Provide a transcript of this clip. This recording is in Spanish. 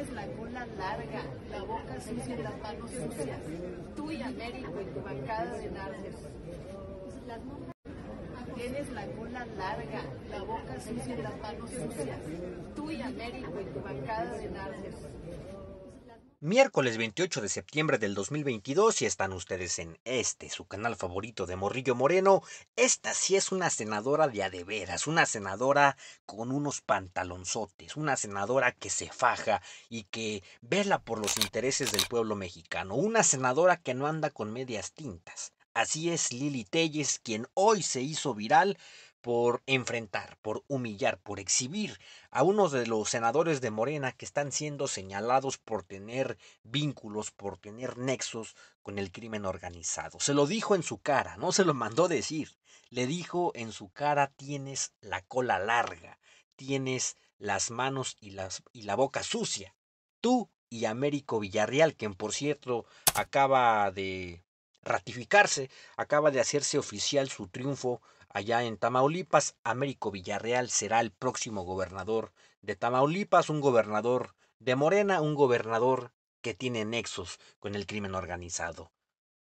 tienes la cola larga, la boca sucia y las manos sucias. Tú y Américo y tu bancada de narces. Tienes la cola larga, la boca sucia y las manos sucias. Tú y Américo y tu bancada de narces miércoles 28 de septiembre del 2022 y están ustedes en este, su canal favorito de Morrillo Moreno. Esta sí es una senadora de adeveras, una senadora con unos pantalonzotes, una senadora que se faja y que vela por los intereses del pueblo mexicano, una senadora que no anda con medias tintas. Así es Lili Telles, quien hoy se hizo viral por enfrentar, por humillar, por exhibir a uno de los senadores de Morena que están siendo señalados por tener vínculos, por tener nexos con el crimen organizado. Se lo dijo en su cara, no se lo mandó decir. Le dijo en su cara, tienes la cola larga, tienes las manos y, y la boca sucia. Tú y Américo Villarreal, quien por cierto acaba de ratificarse, acaba de hacerse oficial su triunfo allá en Tamaulipas. Américo Villarreal será el próximo gobernador de Tamaulipas, un gobernador de Morena, un gobernador que tiene nexos con el crimen organizado.